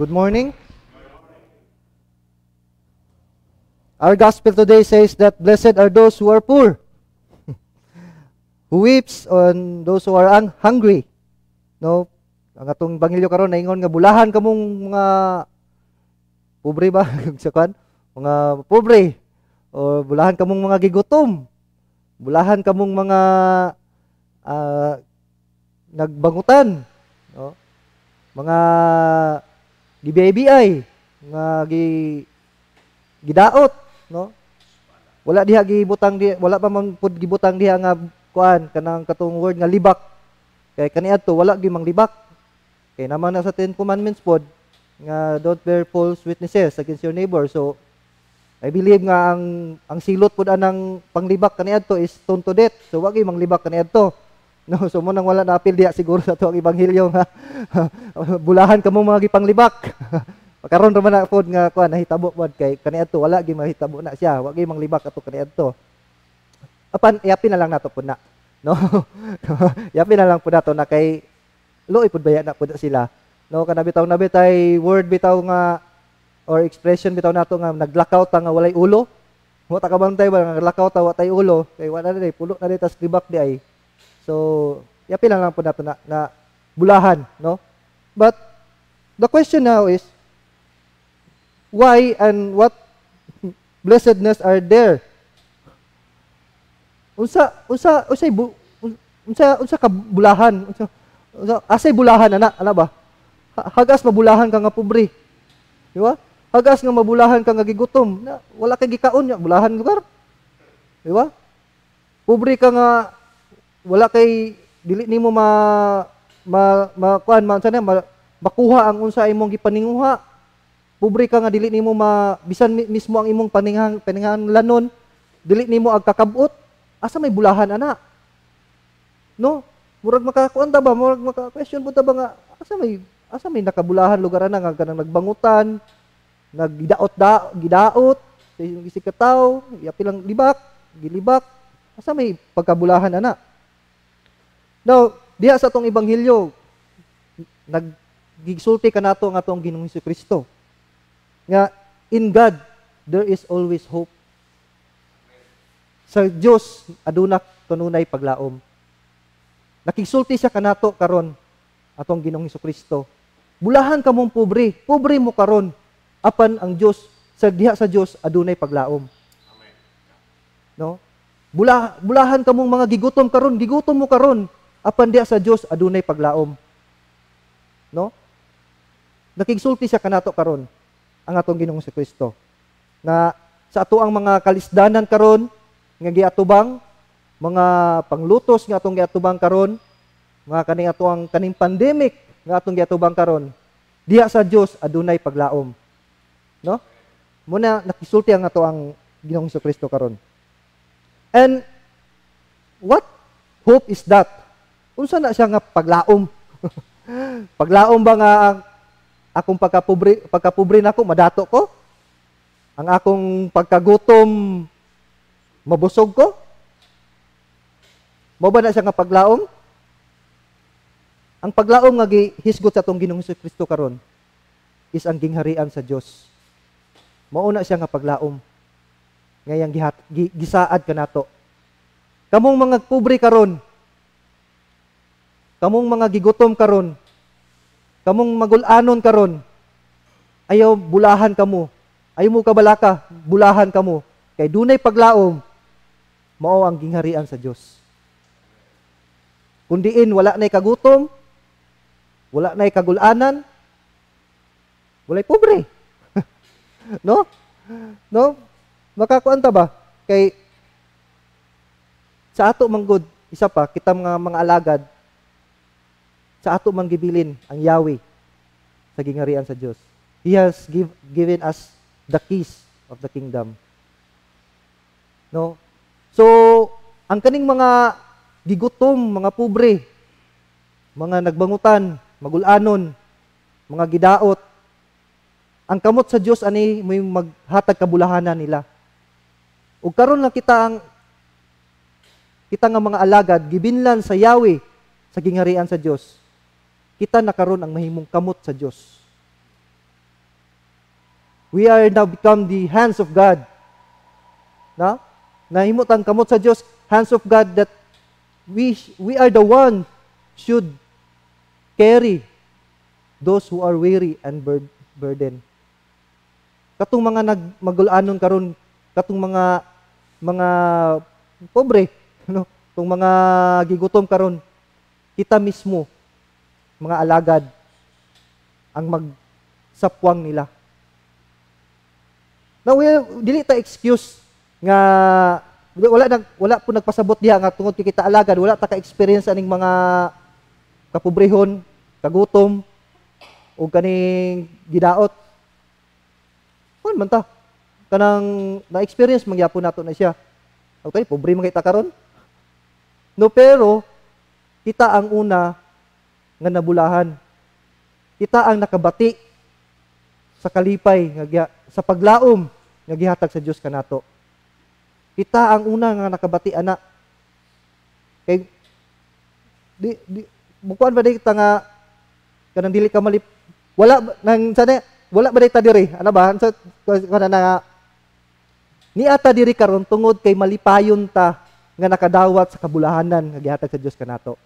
Good morning. Our gospel today says that blessed are those who are poor, who weeps on those who are hungry. No? Ang atong bangilyo karon naingon nga bulahan kamong mga pobre ba sa kan? Mga pobre o bulahan kamong mga gigutom. Bulahan kamong mga uh, nagbangutan, no? Mga gibiay-biay nga gi gidaot, no? Wala diha gibutang di wala pa man pud gibutang diha nga kuan kanang katong word nga libak. Kay kaniadto wala gi mang libak. Kay naman na sa 10 commandments pod nga don't bear false witnesses against your neighbor. So I believe nga ang ang silot pud anang panglibak kaniadto is stone to death. So wa gyud manglibak kaniadto. No, so mo nang wala na apil diya siguro sa tuang ebanghelyo nga bulahan kamo mga gipanglibak. Pakaron ra man na pod nga kuan nahitabo pod kay kaniadto wala gi mahitabo na siya, wa gi manglibak ato kaniadto. Apan yapi na lang nato pod na. No. yapi na lang pod nato na kay luoy pod baya na pod sila. No, kana bitaw na bitay word bitaw nga or expression bitaw nato nga naglakaw ta nga walay ulo. Mo ta kabantay ba naglakaw ta wa tay ulo kay wala na day pulo na day tas libak di ay So, iapil lang po natin na, na bulahan, no? But, the question now is, why and what blessedness are there? Unsa, unsa, unsa, bu, unsa, unsa ka bulahan? Unsa, unsa, asay bulahan, ana, ana ba? Hagas mabulahan ka nga pobre. Di ba? Hagas nga mabulahan ka nga gigutom. Na, wala kay gikaon, bulahan lugar. Di ba? Pobre ka nga wala kay dili nimo ma ma makuan man sana ma, makuha ang unsa imong gipaninguha pobre ka nga dili nimo ma bisan mismo ang imong paninghang paninghang lanon dili nimo agkakabot asa may bulahan ana no murag makakuan ta ba murag maka question po ta ba nga asa may asa may nakabulahan lugar ana nga kanang nagbangutan nagidaot da gidaot sa isikataw yapil ang libak gilibak asa may pagkabulahan ana Now, diha sa atong ibanghilyo, naggisulti ka nato ang atong Ginoong Hesus Kristo. Nga in God there is always hope. Sa Dios aduna tunay paglaom. Nakisulti siya kanato karon atong Ginoong Hesus Kristo. Bulahan ka mong pobre, pobre mo karon apan ang Dios sa diha sa Dios adunay paglaom. Amen. No? Bula, bulahan ka mong mga gigutom karon, gigutom mo karon Apan diya sa Dios adunay paglaom. No? Nakigsulti siya kanato karon ang atong Ginoong si Kristo na sa ato ang mga kalisdanan karon nga giatubang mga panglutos nga atong giatubang karon mga kaning ato ang kaning pandemic nga atong giatubang karon diha sa Dios adunay paglaom. No? Muna nakisulti ang ato ang Ginoong Kristo karon. And what hope is that? unsa na siya nga paglaom? paglaom ba nga akong pagkapobre pagkapobre nako madato ko? Ang akong pagkagutom mabusog ko? Mo ba na siya nga paglaom? Ang paglaom nga gihisgot sa atong Ginoong Kristo karon is ang gingharian sa Dios. mao na siya nga paglaom. Ngayang gisaad ka nato. Kamong mga pobre karon, kamong mga gigutom karon, kamong magulanon karon, ayaw bulahan kamo. Ayaw mo kabalaka, bulahan kamo. Kay dunay paglaom, mao ang gingharian sa Dios. Kundiin wala nay kagutom, wala nay kagulanan, walay pobre. no? No? Makakuan ta ba? Kay sa ato manggod, isa pa, kita mga mga alagad, sa ato mang gibilin ang Yahweh sa gingarian sa Dios. He has give, given us the keys of the kingdom. No? So, ang kaning mga gigutom, mga pobre, mga nagbangutan, magulanon, mga gidaot, ang kamot sa Dios ani may maghatag kabulahanan nila. Ug karon na kita ang kita nga mga alagad gibinlan sa Yahweh sa gingharian sa Dios kita na karon ang mahimong kamot sa Dios. We are now become the hands of God. Na? Nahimot ang kamot sa Dios, hands of God that we we are the one should carry those who are weary and bur- burden. Katong mga nagmagulanon karon, katong mga mga pobre, no? Tong mga gigutom karon, kita mismo mga alagad ang magsapwang nila. Now, we, dili ta excuse nga wala nag wala po nagpasabot diha nga tungod kay kita alagad, wala ta ka-experience aning mga kapobrehon, kagutom o kaning gidaot. Kun man ta kanang na-experience mangyapon nato na siya. Okay, pobre man kita karon. No pero kita ang una nga nabulahan. Ita ang nakabati sa kalipay sa paglaom nga gihatag sa Dios kanato. Kita ang una nga nakabati ana. Kay di, di bukuan ba di kita nga kanang dili ka malip wala nang sana eh, wala ba di tadiri, diri ana ba sa kana na ni ata diri karon tungod kay malipayon ta nga nakadawat sa kabulahanan nga gihatag sa Dios kanato.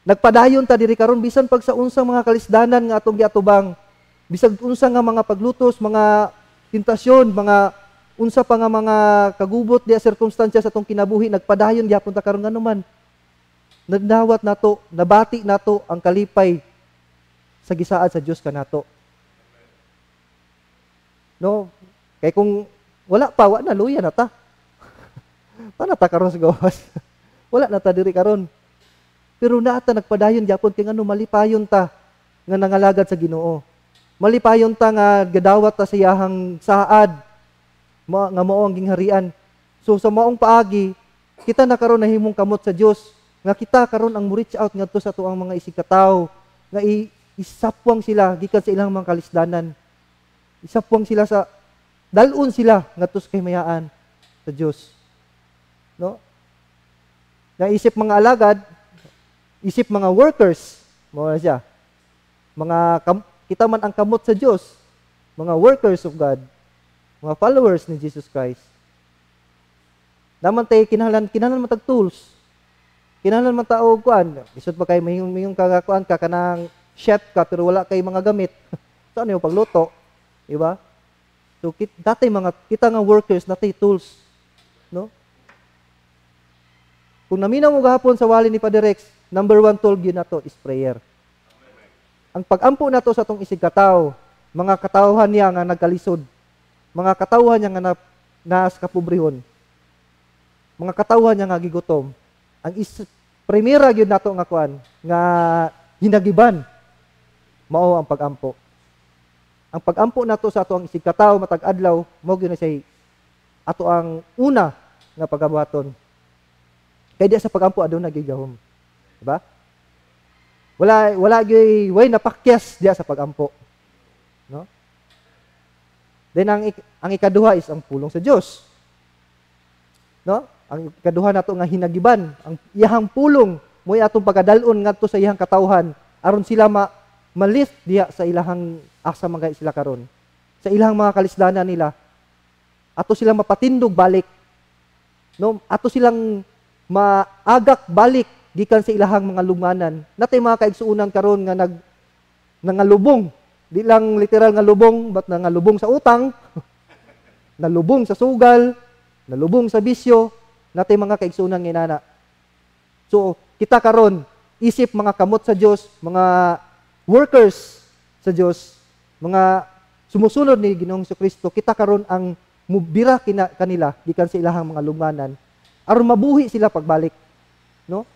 Nagpadayon ta diri karon bisan pag sa unsang mga kalisdanan nga atong giatubang, bisag unsa nga mga paglutos, mga tintasyon, mga unsa pa nga mga kagubot diya sirkumstansya sa atong kinabuhi, nagpadayon gyapon ta karon nganuman. Nagdawat nato, nabati nato ang kalipay sa gisaad sa Dios kanato. No, kay kung wala pa wa na luya na ta. na ta karon sa gawas? wala na ta diri karon. Pero naata nagpadayon gyapon kay ngano malipayon ta nga nangalagad sa Ginoo. Malipayon ta nga gadawat ta sa iyahang saad ma, nga mao ang gingharian. So sa maong paagi kita nakaron nahimong kamot sa Dios nga kita karon ang mo-reach out ngadto sa tuang mga isigkatao nga i, isapwang sila gikan sa ilang mga kalisdanan. Isapwang sila sa dalun sila ngadto sa mayaan sa Dios. No? Naisip mga alagad, Isip mga workers, mawala siya. Mga kam- kita man ang kamot sa Diyos, mga workers of God, mga followers ni Jesus Christ. Daman tayo kinahanglan, kinahanglan matag tools. Kinahanglan man tao kuan, isod pa kay mahingong mingong kagakuan ka kanang chef ka pero wala kay mga gamit. Sa ano yung pagluto? Di ba? So kit, dati mga kita nga workers dati tools, no? Kung naminaw mo gahapon sa wali ni Padre Rex, Number one tool yun na to is prayer. Ang pagampo na to sa tong isig kataw, mga katawhan niya nga nagkalisod, mga katawhan niya nga na, naas kapubrihon, mga katawhan niya nga gigutom. Ang is, primera yun nato nga kuan, nga hinagiban, mao ang pagampo. Ang pagampo nato sa ato ang isig kataw, matag adlaw, mo gyud na siya ato ang una nga pagabuhaton. Kay di sa pagampo aduna gigahom. Diba? Wala, wala gyoy, way napakyas diya sa pagampo. No? Then, ang, ang ikaduha is ang pulong sa Diyos. No? Ang ikaduha nato nga hinagiban, ang iyahang pulong mo atong pagkadalon ngadto sa iyang katawhan aron sila ma malift diha sa ilahang asa mga sila karon. Sa ilang mga kalisdanan nila ato silang mapatindog balik. No? Ato silang maagak balik gikan sa ilahang mga lungmanan. Natay mga kaigsuunan karon nga nag nangalubong. Di lang literal nga lubong, but nangalubong sa utang, nalubong sa sugal, nalubong sa bisyo, natay mga kaigsuunan nga inana. So, kita karon isip mga kamot sa Dios, mga workers sa Dios, mga sumusunod ni Ginoong Kristo, kita karon ang mubira kina, kanila gikan sa ilahang mga lungmanan aron mabuhi sila pagbalik. No?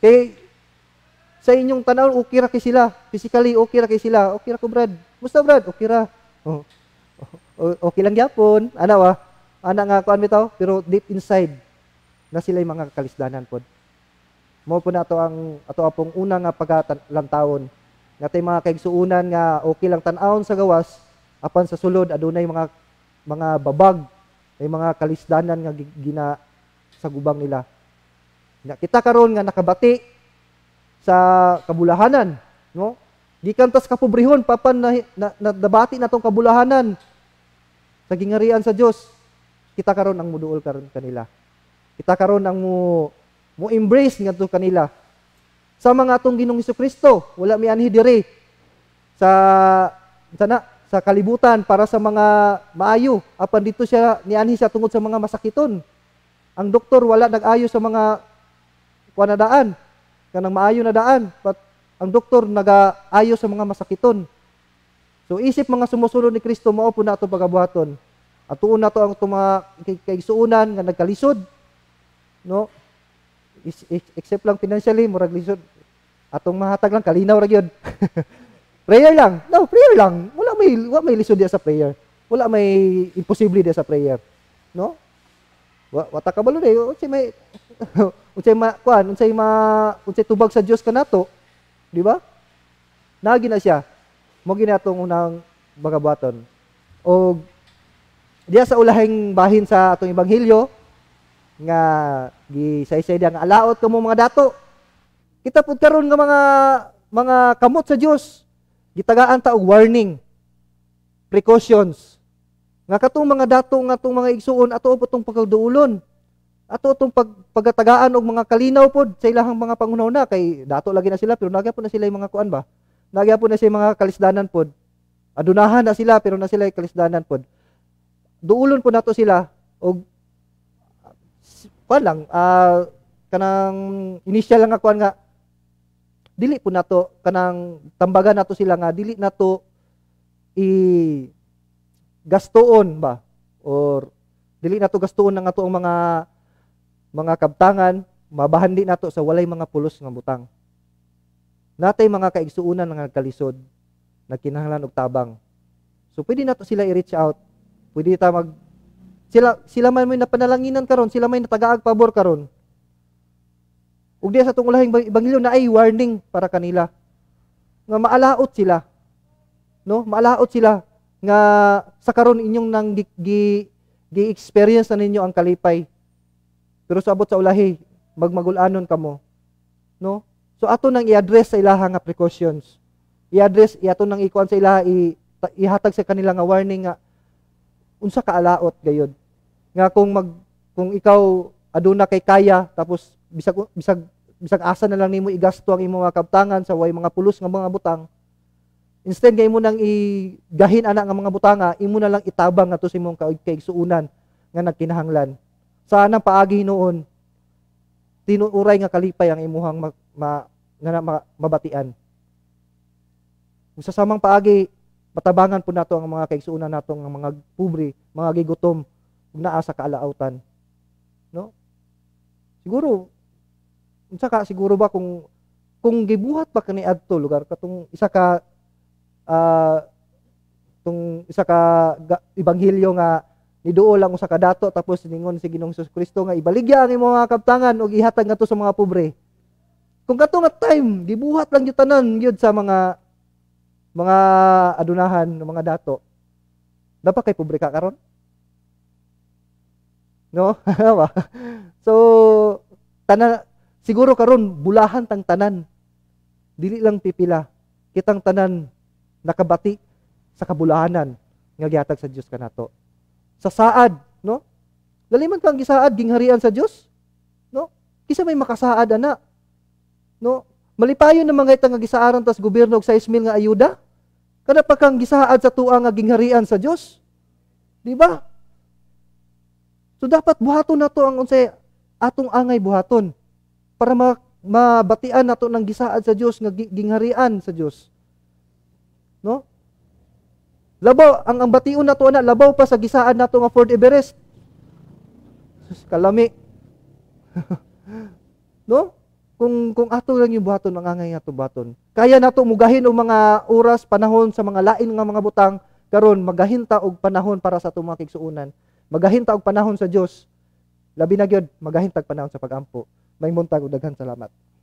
Kay eh, sa inyong tanaw, okay ra kay sila. Physically, okay ra kay sila. Okay ra ko, Brad. Musta, Brad? Okay ra. Oh. oh okay lang yapon. Ana wa. Ana nga kuan mi taw, pero deep inside na sila mga kalisdanan pod. Mo po na ato ang ato apong una nga pagkalantawon. Nga tay mga kaigsuunan nga okay lang tan-awon sa gawas apan sa sulod adunay mga mga babag, may mga kalisdanan nga gina sa gubang nila. Na kita karon nga nakabati sa kabulahanan, no? Gikan tas kapobrehon papan na, na, na nabati natong kabulahanan sa gingarian sa Dios. Kita karon ang muduol karon kanila. Kita karon ang mo mo embrace ngadto kanila. Sa mga atong Ginoong Kristo, wala mi anhi diri sa sana sa kalibutan para sa mga maayo. Apan dito siya ni nianhi siya tungod sa mga masakiton. Ang doktor wala nag-ayo sa mga kuha na daan, kanang maayo na daan, but ang doktor nagaayo sa mga masakiton. So isip mga sumusunod ni Kristo mao po na ito pagabuhaton. At tuon na to ang tuma kaigsuunan nga nagkalisod. No? Is, except lang financially murag lisod. Atong mahatag lang kalinaw ra gyud. prayer lang. No, prayer lang. Wala may wala may lisod diya sa prayer. Wala may imposible diya sa prayer. No? Wa, wata kabalo day. Eh, Kasi may unsay ma kuan, unsay ma unsay tubag sa Dios kanato, di ba? Nagi na siya. Mo ginatong unang bagabaton. O diya sa ulahing bahin sa atong ebanghelyo nga gi gisaysay nga alaot kamo mga dato. Kita pud karon nga mga mga kamot sa Dios. Gitagaan ta og warning, precautions. Nga katong mga dato nga atong mga igsuon ato po tong pagkaduulon ato itong pag, pagatagaan og mga kalinaw pod sa ilang mga pangunaw na kay dato lagi na sila pero nagya po na sila yung mga kuan ba nagya po na sila mga kalisdanan pod adunahan na sila pero na sila kalisdanan pod duulon po nato sila og kuan lang uh, kanang initial lang kuan nga dili po nato kanang tambagan nato sila nga dili nato i gastoon ba or dili nato gastoon ng ato ang mga mga kabtangan, mabahandi nato sa walay mga pulos nga butang. Natay mga kaigsuunan nga nagkalisod, kinahanglan og tabang. So pwede nato sila i-reach out. Pwede ta mag sila sila man may napanalanginan karon, sila may natagaag pabor karon. Ug diya sa tong ulahing ebanghelyo na ay warning para kanila nga maalaot sila. No? Maalaot sila nga sa karon inyong nang gi, gi, gi experience na ninyo ang kalipay pero sabot sa ulahi, magmagulanon kamo. No? So ato nang i-address sa ilaha nga precautions. I-address iato nang ikuan sa ilaha i, ihatag sa kanila nga warning nga unsa kaalaot alaot gayud. Nga kung mag kung ikaw aduna kay kaya tapos bisag bisag bisag asa na lang nimo igasto ang imong mga kabtangan sa way mga pulos nga mga butang. Instead kay mo nang igahin ana nga mga butanga, imo na lang itabang ato sa imong kaigsuunan nga nagkinahanglan. Sana paagi noon, tinuuray nga kalipay ang imuhang ma, ma, nga, ma, mabatian. Kung sa samang paagi, patabangan po nato ang mga kaigsuunan nato ang mga pobre, mga gigutom, kung naa sa kaalaawtan. No? Siguro, unsa ka siguro ba kung kung gibuhat pa kani adto lugar katong isa ka uh, tong isa ka ga, ebanghelyo nga niduol lang sa kadato tapos ningon si Ginoong Hesus Kristo nga ibaligya ang imong mga kaptangan ug ihatag nato sa mga pobre. Kung kato nga time gibuhat lang gyud tanan gyud sa mga mga adunahan mga dato. Dapat kay pobre ka karon. No? so tanan siguro karon bulahan tang tanan. Dili lang pipila. Kitang tanan nakabati sa kabulahanan nga gihatag sa Dios kanato sa saad, no? Laliman kang gisaad gingharian sa Dios, no? Kisa may makasaad ana. No? Malipayon ng mga nga gisaaran tas gobyerno og 6 mil nga ayuda. Kada pa kang gisaad sa tuang nga gingharian sa Dios. Di ba? So dapat buhaton nato ang unsay atong angay buhaton para ma mabatian nato ng gisaad sa Dios nga gingharian sa Dios. No? Labaw ang ang na to na, labaw pa sa gisaan na to nga Fort Everest. kalami. no? Kung kung ato lang yung buhaton ang angay ato baton. Kaya nato mugahin og mga oras panahon sa mga lain nga mga butang karon magahinta og panahon para sa atong mga kigsuonan. Magahinta og panahon sa Dios. Labi na gyud magahinta og panahon sa pagampo. May muntag og daghan salamat.